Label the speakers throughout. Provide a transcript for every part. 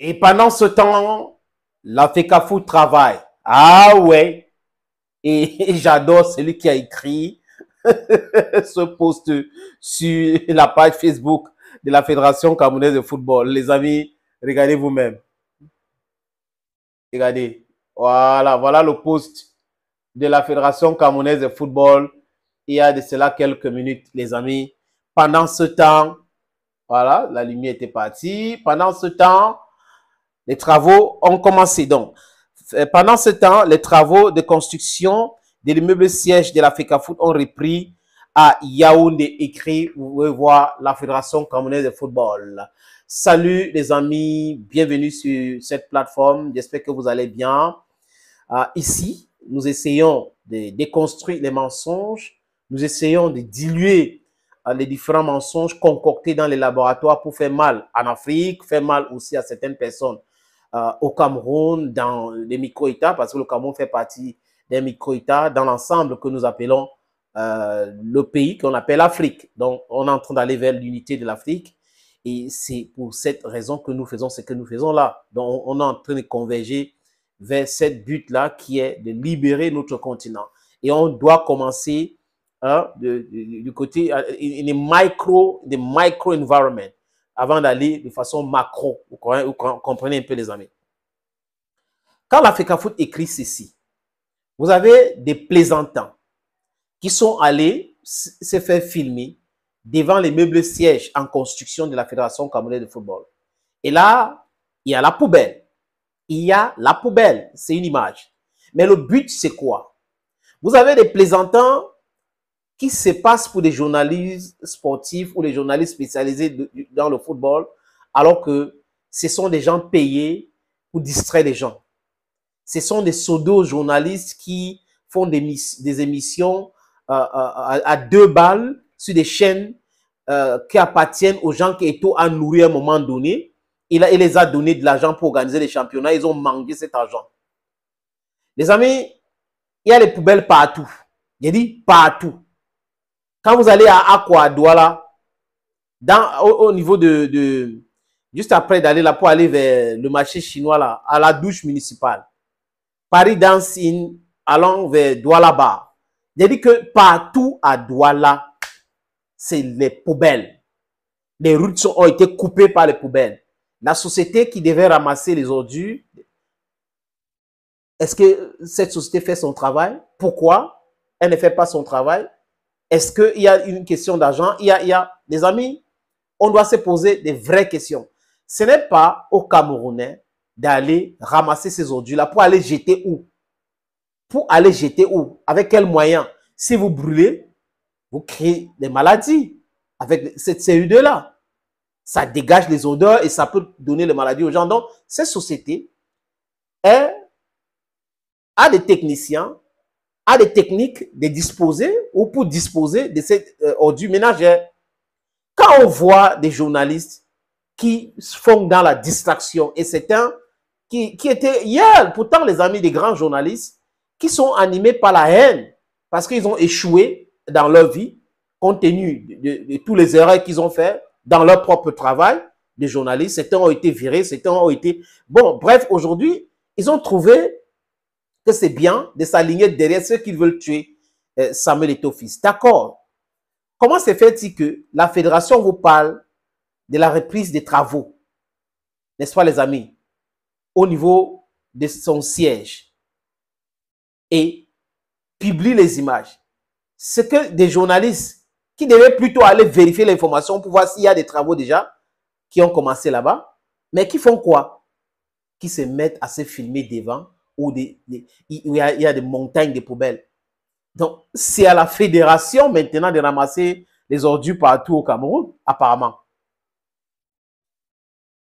Speaker 1: Et pendant ce temps, la FECAFU travaille. Ah ouais. Et, j'adore celui qui a écrit ce post sur la page Facebook de la Fédération Camerounaise de Football. Les amis, regardez vous-même. Regardez. Voilà, voilà le post de la Fédération Camerounaise de Football. Il y a de cela quelques minutes, les amis. Pendant ce temps, voilà, la lumière était partie. Pendant ce temps, les travaux ont commencé donc. Euh, pendant ce temps, les travaux de construction de l'immeuble siège de la foot ont repris à Yaoundé, écrit, vous pouvez voir la Fédération Camerounaise de Football. Salut les amis, bienvenue sur cette plateforme, j'espère que vous allez bien. Euh, ici, nous essayons de déconstruire les mensonges, nous essayons de diluer euh, les différents mensonges concoctés dans les laboratoires pour faire mal en Afrique, faire mal aussi à certaines personnes euh, au Cameroun dans les micro-États, parce que le Cameroun fait partie des micro-États dans l'ensemble que nous appelons euh, le pays qu'on appelle l'Afrique. Donc, on est en train d'aller vers l'unité de l'Afrique. Et c'est pour cette raison que nous faisons ce que nous faisons là. Donc, on est en train de converger vers cette but-là qui est de libérer notre continent. Et on doit commencer hein, du côté, des euh, micro, the micro avant d'aller de façon macro. Vous comprenez un peu, les amis. Quand l'Africa Foot écrit ceci, vous avez des plaisantants qui sont allés se faire filmer devant les meubles sièges en construction de la Fédération camerounaise de football. Et là, il y a la poubelle. Il y a la poubelle. C'est une image. Mais le but, c'est quoi? Vous avez des plaisantants. Qu'est-ce qui se passe pour des journalistes sportifs ou les journalistes spécialisés dans le football, alors que ce sont des gens payés pour distraire les gens. Ce sont des pseudo-journalistes qui font des, émissions euh, euh, à, deux balles sur des chaînes euh, qui appartiennent aux gens qui étaient nourrir à un moment donné. Il, les a donné de l'argent pour organiser les championnats. Ils ont mangé cet argent. Les amis, il y a les poubelles partout. J'ai dit partout. Quand vous allez à Aqua, Douala, au, niveau de, Juste après d'aller là pour aller vers le marché chinois, là, à la douche municipale. Paris dans In, vers Douala Bar. J'ai dit que partout à Douala, c'est les poubelles. Les routes ont été coupées par les poubelles. La société qui devait ramasser les ordures, est-ce que cette société fait son travail Pourquoi elle ne fait pas son travail est-ce qu'il y a une question d'argent il, y, a, des amis, on doit se poser des vraies questions. Ce n'est pas aux Camerounais d'aller ramasser ces ordures-là pour aller jeter où Pour aller jeter où Avec quels moyens Si vous brûlez, vous créez des maladies avec cette cu 2 là Ça dégage les odeurs et ça peut donner des maladies aux gens. Donc, cette société est, a des techniciens a des techniques de disposer ou pour disposer de cette euh, ordure ménagère. Quand on voit des journalistes qui se font dans la distraction, et c'est un qui, qui était hier, pourtant les amis des grands journalistes, qui sont animés par la haine parce qu'ils ont échoué dans leur vie, compte tenu de, tous les erreurs qu'ils ont fait dans leur propre travail des journalistes. Certains ont été virés, certains ont été... Bon, bref, aujourd'hui, ils ont trouvé c'est bien de s'aligner derrière ceux qui veulent tuer euh, Samuel et fils. D'accord. Comment se fait-il que la fédération vous parle de la reprise des travaux, n'est-ce pas les amis, au niveau de son siège et publie les images. Ce que des journalistes qui devaient plutôt aller vérifier l'information pour voir s'il y a des travaux déjà qui ont commencé là-bas, mais qui font quoi Qui se mettent à se filmer devant où des, il, y a, des montagnes de poubelles. Donc, c'est à la fédération maintenant de ramasser les ordures partout au Cameroun, apparemment.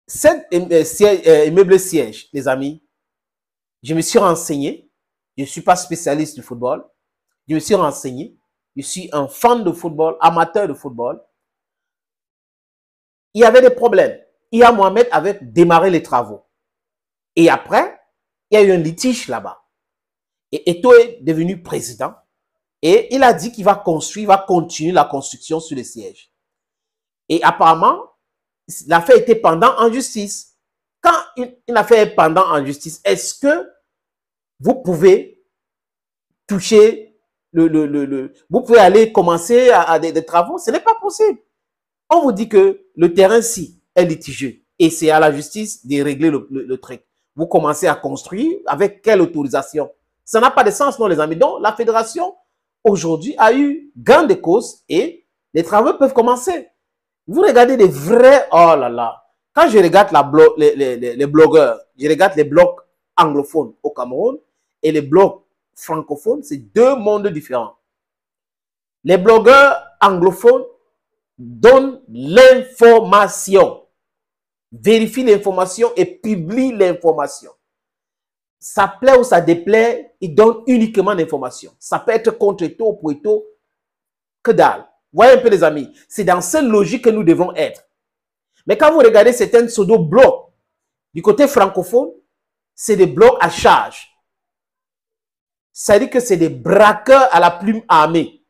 Speaker 1: Cet euh, euh, immeuble siège, les amis, je me suis renseigné. Je ne suis pas spécialiste du football. Je me suis renseigné. Je suis un fan de football, amateur de football. Il y avait des problèmes. Ia Mohamed avait démarré les travaux. Et après, il y a eu un litige là-bas. Et Eto est devenu président et il a dit qu'il va construire, il va continuer la construction sur les sièges. Et apparemment, l'affaire était pendant en justice. Quand une, affaire est pendant en justice, est-ce que vous pouvez toucher le, vous pouvez aller commencer à, des, travaux? Ce n'est pas possible. On vous dit que le terrain-ci est litigieux et c'est à la justice de régler le, truc vous commencez à construire avec quelle autorisation Ça n'a pas de sens, non, les amis. Donc, la fédération, aujourd'hui, a eu gain de cause et les travaux peuvent commencer. Vous regardez les vrais... Oh là là Quand je regarde les, blogueurs, je regarde les blocs anglophones au Cameroun et les blocs francophones, c'est deux mondes différents. Les blogueurs anglophones donnent l'information vérifie l'information et publie l'information. Ça plaît ou ça déplaît, il donne uniquement l'information. Ça peut être contre ou pour tôt, que dalle. Voyez un peu les amis, c'est dans cette logique que nous devons être. Mais quand vous regardez certains pseudo blocs du côté francophone, c'est des blocs à charge. Ça dire que c'est des braqueurs à la plume armée.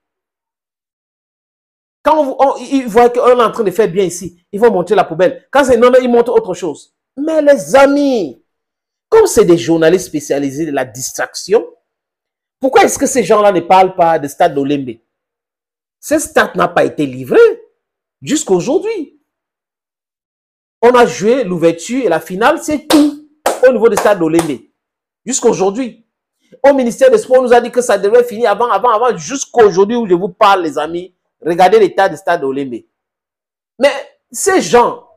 Speaker 1: Quand on, ils voient qu'on est en train de faire bien ici, ils vont monter la poubelle. Quand c'est non, ils montent autre chose. Mais les amis, comme c'est des journalistes spécialisés de la distraction, pourquoi est-ce que ces gens-là ne parlent pas de stade d'Olembe Ce stade n'a pas été livré jusqu'à aujourd'hui. On a joué l'ouverture et la finale, c'est tout au niveau du stade d'Olembe jusqu'à aujourd'hui. Au ministère des Sports, on nous a dit que ça devait finir avant, avant, avant, jusqu'à aujourd'hui où je vous parle, les amis. Regardez l'état du stade Olembe. Mais ces gens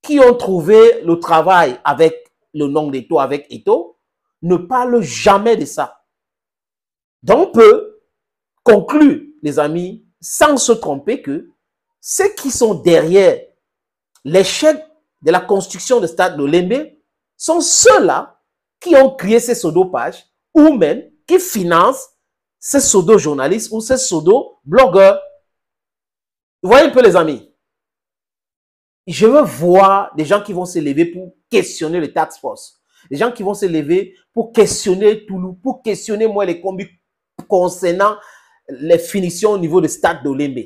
Speaker 1: qui ont trouvé le travail avec le nom d'Eto, avec Eto, ne parlent jamais de ça. Donc, on peut conclure, les amis, sans se tromper que ceux qui sont derrière l'échec de la construction du stade d'Olembe sont ceux-là qui ont créé ces sodopages ou même qui financent ces pseudo-journalistes ou ces pseudo-blogueurs. Vous voyez un peu les amis Je veux voir des gens qui vont se lever pour questionner le tax force. Des gens qui vont se lever pour questionner Toulouse, pour questionner moi les combis concernant les finitions au niveau de stade d'Olympe.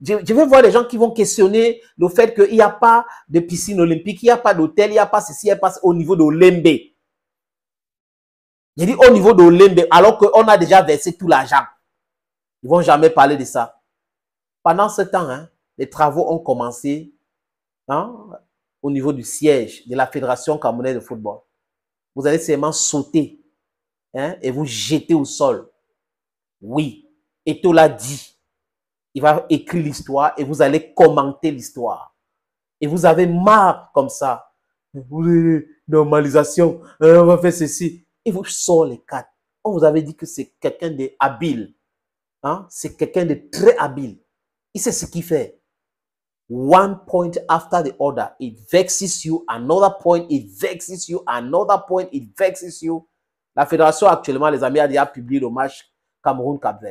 Speaker 1: Je, je, veux voir des gens qui vont questionner le fait qu'il n'y a pas de piscine olympique, il n'y a pas d'hôtel, il n'y a pas ceci, il n'y a pas au niveau d'Olympe. J'ai dit au niveau de l'embe, alors qu'on a déjà versé tout l'argent. Ils ne vont jamais parler de ça. Pendant ce temps, hein, les travaux ont commencé hein, au niveau du siège de la Fédération camerounaise de football. Vous allez seulement sauter hein, et vous jeter au sol. Oui, tout l'a dit. Il va écrire l'histoire et vous allez commenter l'histoire. Et vous avez marre comme ça. Vous Normalisation, euh, on va faire ceci. Il vous sort les quatre On vous avait dit que c'est quelqu'un de habile. Hein? C'est quelqu'un de très habile. Il sait ce qu'il fait. One point after the other, it vexes you. Another point, it vexes you. Another point, it vexes you. La fédération actuellement, les amis, a déjà publié le match cameroun cap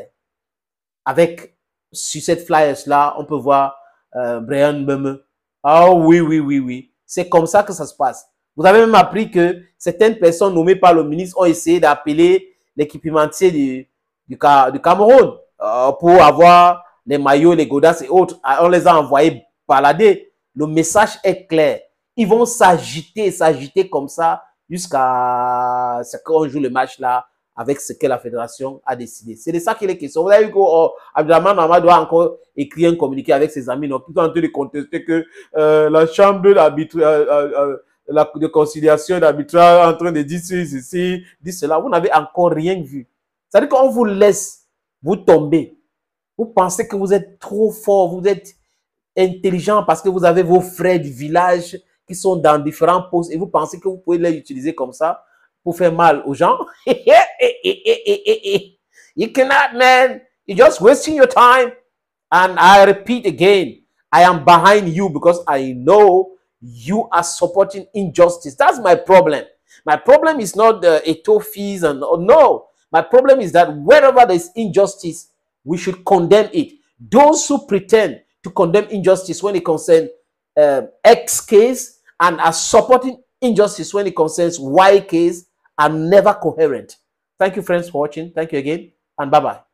Speaker 1: Avec, sur cette flyers-là, on peut voir euh, Brian Meme. Ah oh, oui, oui, oui, oui. C'est comme ça que ça se passe. Vous avez même appris que certaines personnes nommées par le ministre ont essayé d'appeler l'équipementier du, du, Cameroun euh, pour avoir les maillots, les godasses et autres. Ah, on les a envoyés balader. Le message est clair. Ils vont s'agiter, s'agiter comme ça jusqu'à ce qu'on joue le match là avec ce que la fédération a décidé. C'est de ça qu'il est question. Vous avez vu qu'Abdelhaman oh, Mamad doit encore écrire un communiqué avec ses amis. Donc, tout en train de contester que euh, la chambre d'arbitrage, euh, de conciliation, d'arbitrage, en train de dire ceci, ceci, dire cela. Vous n'avez encore rien vu. C'est-à-dire qu'on vous laisse, vous tomber. Vous pensez que vous êtes trop fort, vous êtes intelligent parce que vous avez vos frères du village qui sont dans différents postes et vous pensez que vous pouvez les utiliser comme ça pour faire mal aux gens. Eh, eh, eh, you cannot, man. You're just wasting your time. And I repeat again, I am behind you because I know you are supporting injustice. That's my problem. My problem is not the Eto fees and no. My problem is that wherever there's injustice, we should condemn it. Those who pretend to condemn injustice when it concerns uh, X case and are supporting injustice when it concerns Y case are never coherent. Thank you, friends, for watching. Thank you again, and bye bye.